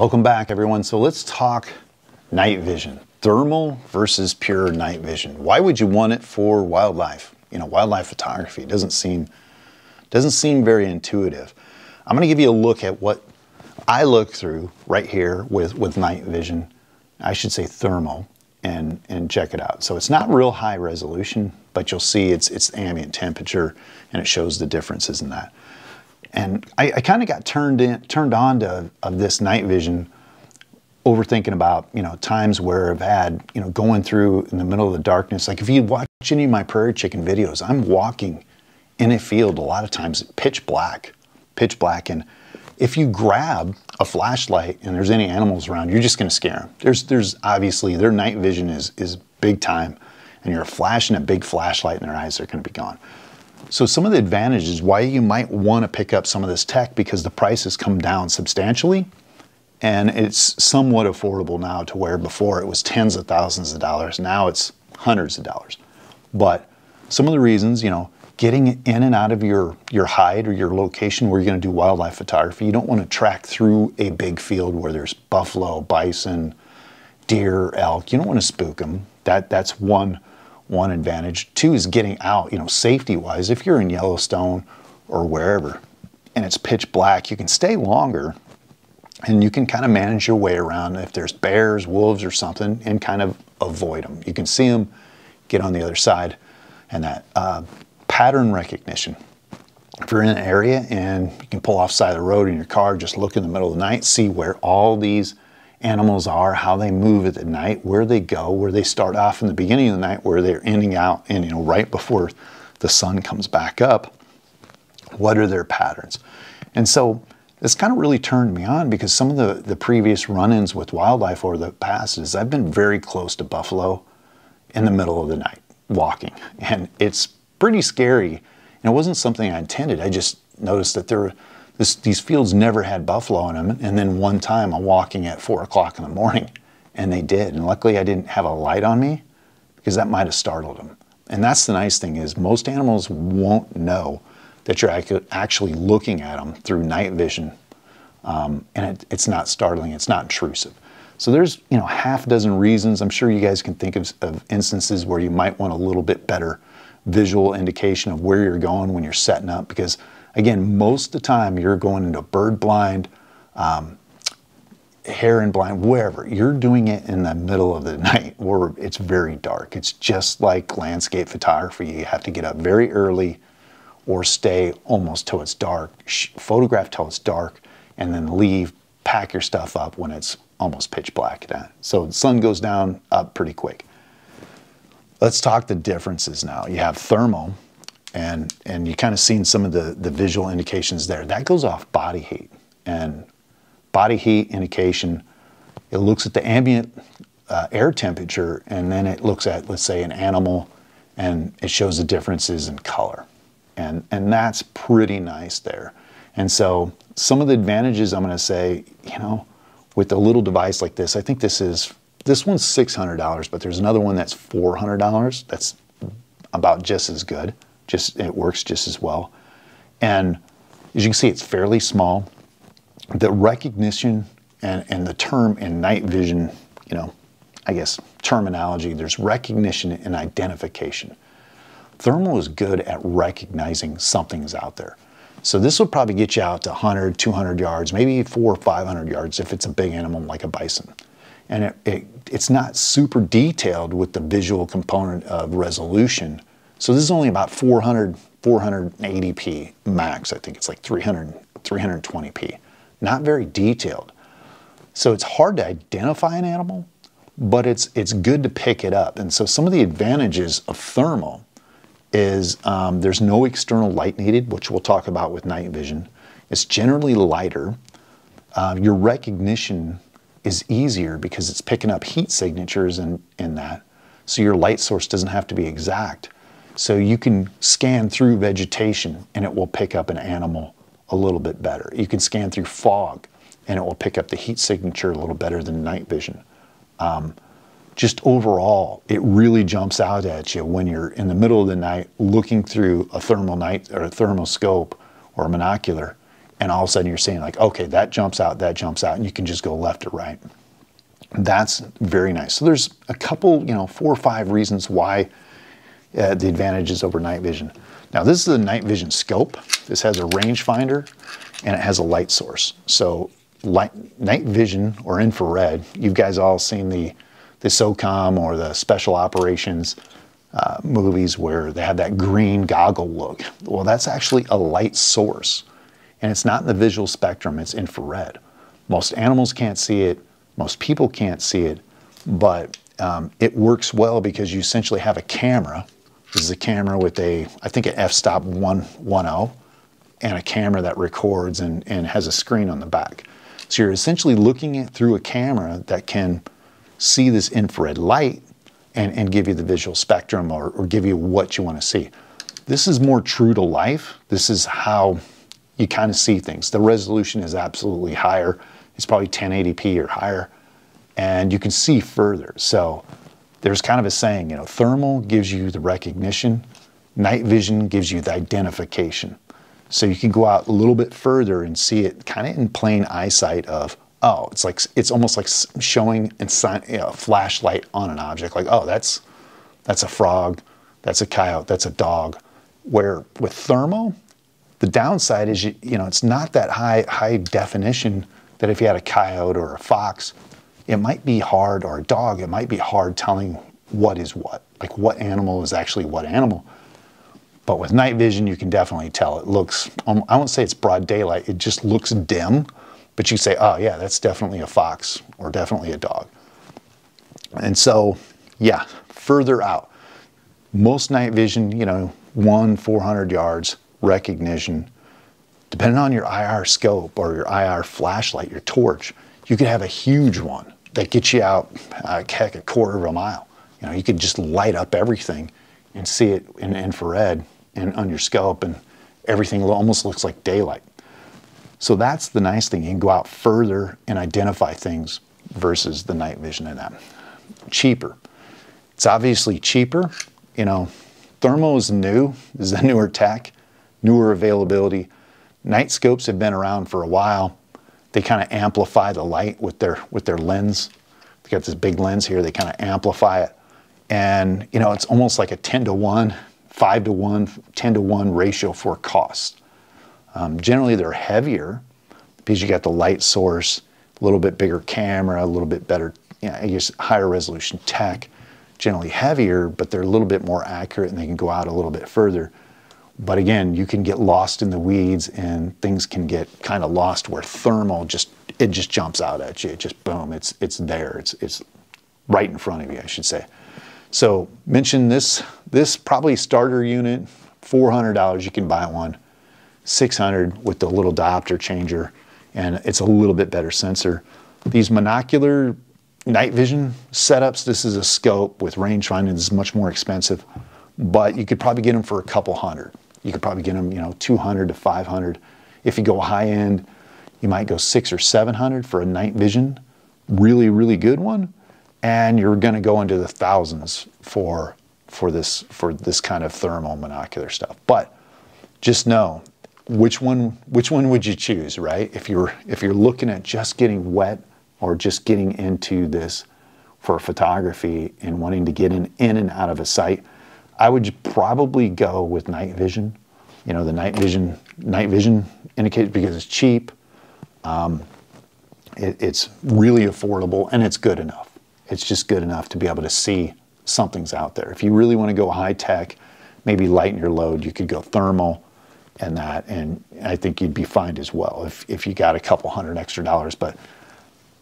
Welcome back everyone. So let's talk night vision. Thermal versus pure night vision. Why would you want it for wildlife? You know, wildlife photography doesn't seem doesn't seem very intuitive. I'm going to give you a look at what I look through right here with with night vision. I should say thermal and and check it out. So it's not real high resolution, but you'll see it's it's ambient temperature and it shows the differences in that. And I, I kind of got turned in, turned on to of this night vision, overthinking about you know times where I've had you know going through in the middle of the darkness. Like if you watch any of my prairie chicken videos, I'm walking in a field a lot of times pitch black, pitch black, and if you grab a flashlight and there's any animals around, you're just going to scare them. There's, there's obviously their night vision is is big time, and you're flashing a big flashlight in their eyes, they're going to be gone. So some of the advantages why you might want to pick up some of this tech because the price has come down substantially and it's somewhat affordable now to where before it was tens of thousands of dollars. Now it's hundreds of dollars. But some of the reasons, you know, getting in and out of your, your hide or your location where you're going to do wildlife photography, you don't want to track through a big field where there's buffalo, bison, deer, elk. You don't want to spook them. That, that's one one advantage. Two is getting out, you know, safety wise. If you're in Yellowstone or wherever and it's pitch black, you can stay longer and you can kind of manage your way around if there's bears, wolves, or something and kind of avoid them. You can see them, get on the other side, and that. Uh, pattern recognition. If you're in an area and you can pull off side of the road in your car, just look in the middle of the night, see where all these animals are, how they move at the night, where they go, where they start off in the beginning of the night, where they're ending out, and you know, right before the sun comes back up, what are their patterns? And so it's kind of really turned me on because some of the, the previous run-ins with wildlife over the past is I've been very close to buffalo in the middle of the night walking. And it's pretty scary. And it wasn't something I intended. I just noticed that there this, these fields never had buffalo in them. And then one time I'm walking at four o'clock in the morning and they did. And luckily I didn't have a light on me because that might have startled them. And that's the nice thing is most animals won't know that you're actually looking at them through night vision. Um, and it, it's not startling, it's not intrusive. So there's, you know, half dozen reasons. I'm sure you guys can think of, of instances where you might want a little bit better visual indication of where you're going when you're setting up because Again, most of the time you're going into bird blind, um, hair and blind, wherever. You're doing it in the middle of the night where it's very dark. It's just like landscape photography. You have to get up very early or stay almost till it's dark, photograph till it's dark, and then leave, pack your stuff up when it's almost pitch black. Then. So the sun goes down up pretty quick. Let's talk the differences now. You have thermal, and and you kind of seen some of the the visual indications there. That goes off body heat and body heat indication. It looks at the ambient uh, air temperature and then it looks at let's say an animal and it shows the differences in color, and and that's pretty nice there. And so some of the advantages I'm going to say, you know, with a little device like this, I think this is this one's $600, but there's another one that's $400. That's about just as good just it works just as well. And as you can see, it's fairly small. The recognition and, and the term and night vision, you know, I guess terminology, there's recognition and identification. Thermal is good at recognizing something's out there. So this will probably get you out to 100, 200 yards, maybe four or 500 yards if it's a big animal like a bison. And it, it, it's not super detailed with the visual component of resolution, so this is only about 400, 480p max. I think it's like 300, 320p. Not very detailed. So it's hard to identify an animal, but it's, it's good to pick it up. And so some of the advantages of thermal is um, there's no external light needed, which we'll talk about with night vision. It's generally lighter. Uh, your recognition is easier because it's picking up heat signatures and in, in that. So your light source doesn't have to be exact. So you can scan through vegetation and it will pick up an animal a little bit better. You can scan through fog and it will pick up the heat signature a little better than night vision. Um, just overall, it really jumps out at you when you're in the middle of the night looking through a thermal night or a thermal scope or a monocular, and all of a sudden you're seeing like, okay, that jumps out, that jumps out, and you can just go left or right. That's very nice. So there's a couple, you know, four or five reasons why uh, the advantages over night vision. Now this is a night vision scope. This has a rangefinder and it has a light source. So light, night vision or infrared, you guys all seen the, the SOCOM or the special operations uh, movies where they have that green goggle look. Well, that's actually a light source and it's not in the visual spectrum, it's infrared. Most animals can't see it, most people can't see it, but um, it works well because you essentially have a camera this is a camera with a, I think an f-stop 1.10 and a camera that records and, and has a screen on the back. So you're essentially looking through a camera that can see this infrared light and, and give you the visual spectrum or, or give you what you want to see. This is more true to life. This is how you kind of see things. The resolution is absolutely higher. It's probably 1080p or higher and you can see further. So there's kind of a saying, you know, thermal gives you the recognition, night vision gives you the identification. So you can go out a little bit further and see it kind of in plain eyesight of, oh, it's like it's almost like showing a you know, flashlight on an object, like, oh, that's that's a frog, that's a coyote, that's a dog. Where with thermal, the downside is you, you know it's not that high high definition that if you had a coyote or a fox it might be hard, or a dog, it might be hard telling what is what, like what animal is actually what animal. But with night vision, you can definitely tell. It looks, um, I won't say it's broad daylight, it just looks dim, but you say, oh yeah, that's definitely a fox or definitely a dog. And so, yeah, further out. Most night vision, you know, one, 400 yards, recognition. Depending on your IR scope or your IR flashlight, your torch, you could have a huge one that gets you out, uh, heck, a quarter of a mile. You know, you could just light up everything and see it in infrared and on your scalp, and everything almost looks like daylight. So that's the nice thing. You can go out further and identify things versus the night vision in that. Cheaper. It's obviously cheaper. You know, thermal is new. This is a newer tech, newer availability. Night scopes have been around for a while they kind of amplify the light with their with their lens. They got this big lens here, they kind of amplify it. And you know, it's almost like a 10 to 1, 5 to 1, 10 to 1 ratio for cost. Um, generally they're heavier because you got the light source, a little bit bigger camera, a little bit better, you know, I guess higher resolution tech, generally heavier, but they're a little bit more accurate and they can go out a little bit further. But again, you can get lost in the weeds and things can get kind of lost where thermal just, it just jumps out at you. It just, boom, it's, it's there. It's, it's right in front of you, I should say. So mention this, this probably starter unit, $400, you can buy one. 600 with the little diopter changer and it's a little bit better sensor. These monocular night vision setups, this is a scope with range this is much more expensive, but you could probably get them for a couple hundred you could probably get them, you know, 200 to 500. If you go high end, you might go six or 700 for a night vision, really, really good one. And you're going to go into the thousands for, for this, for this kind of thermal monocular stuff. But just know which one, which one would you choose, right? If you're, if you're looking at just getting wet or just getting into this for photography and wanting to get in, in and out of a site, I would probably go with night vision. You know, the night vision night vision indicator because it's cheap. Um, it, it's really affordable and it's good enough. It's just good enough to be able to see something's out there. If you really want to go high tech, maybe lighten your load, you could go thermal and that, and I think you'd be fine as well if, if you got a couple hundred extra dollars. But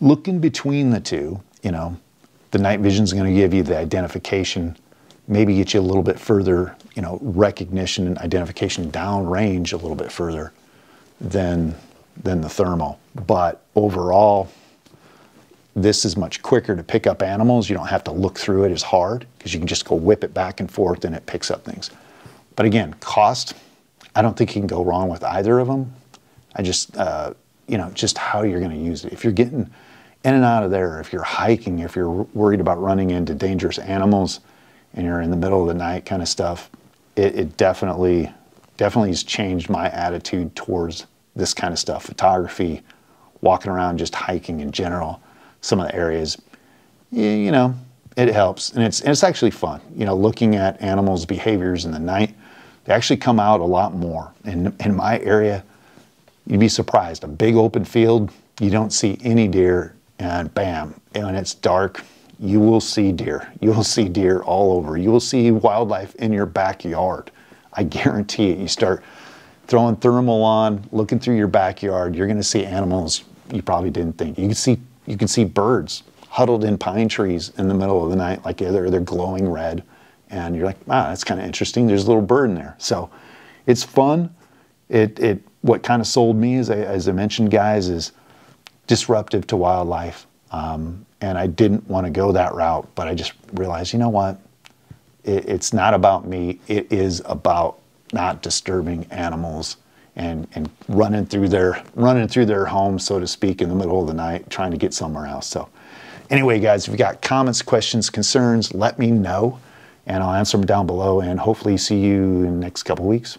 looking between the two, you know, the night vision is going to give you the identification maybe get you a little bit further, you know, recognition and identification downrange a little bit further than than the thermal. But overall, this is much quicker to pick up animals. You don't have to look through it as hard because you can just go whip it back and forth and it picks up things. But again, cost, I don't think you can go wrong with either of them. I just, uh, you know, just how you're going to use it. If you're getting in and out of there, if you're hiking, if you're worried about running into dangerous animals, and you're in the middle of the night kind of stuff, it, it definitely definitely has changed my attitude towards this kind of stuff, photography, walking around, just hiking in general. Some of the areas, you, you know, it helps, and it's and it's actually fun. You know, looking at animals' behaviors in the night, they actually come out a lot more. And in my area, you'd be surprised. A big open field, you don't see any deer, and bam, and it's dark you will see deer. You will see deer all over. You will see wildlife in your backyard. I guarantee it. You start throwing thermal on, looking through your backyard, you're going to see animals you probably didn't think. You can see you can see birds huddled in pine trees in the middle of the night, like they're they're glowing red, and you're like, ah, that's kind of interesting. There's a little bird in there, so it's fun. It it what kind of sold me, as I, as I mentioned, guys, is disruptive to wildlife um, and I didn't want to go that route, but I just realized, you know what? It, it's not about me. It is about not disturbing animals and, and running through their running through their home, so to speak, in the middle of the night, trying to get somewhere else. So, anyway, guys, if you got comments, questions, concerns, let me know, and I'll answer them down below. And hopefully, see you in the next couple weeks.